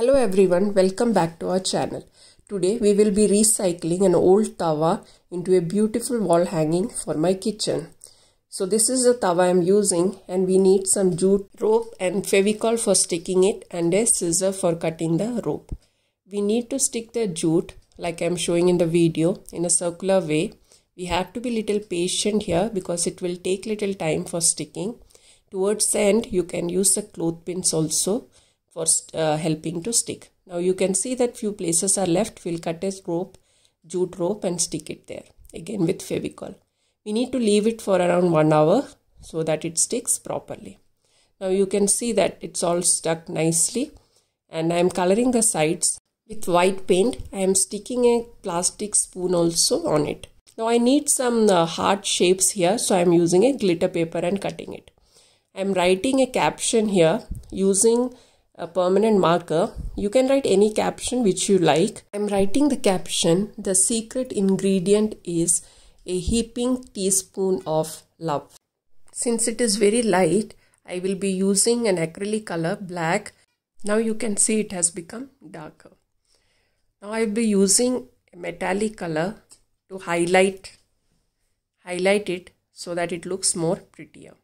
Hello everyone, welcome back to our channel. Today we will be recycling an old tawa into a beautiful wall hanging for my kitchen. So this is the tawa I am using and we need some jute rope and fevicol for sticking it and a scissor for cutting the rope. We need to stick the jute like I am showing in the video in a circular way. We have to be little patient here because it will take little time for sticking. Towards the end you can use the cloth pins also for uh, helping to stick. Now you can see that few places are left. We'll cut a rope, jute rope and stick it there again with fevicol. We need to leave it for around one hour so that it sticks properly. Now you can see that it's all stuck nicely and I am coloring the sides with white paint. I am sticking a plastic spoon also on it. Now I need some uh, heart shapes here so I am using a glitter paper and cutting it. I am writing a caption here using a permanent marker. You can write any caption which you like. I'm writing the caption. The secret ingredient is a heaping teaspoon of love. Since it is very light, I will be using an acrylic color black. Now you can see it has become darker. Now I will be using a metallic color to highlight highlight it so that it looks more prettier.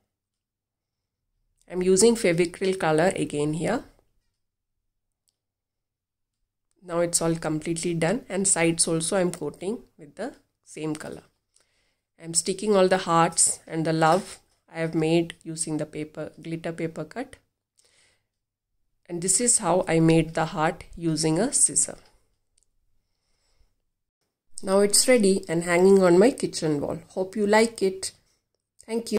I'm using Favicril color again here now it's all completely done and sides also i'm coating with the same color i'm sticking all the hearts and the love i have made using the paper glitter paper cut and this is how i made the heart using a scissor now it's ready and hanging on my kitchen wall hope you like it thank you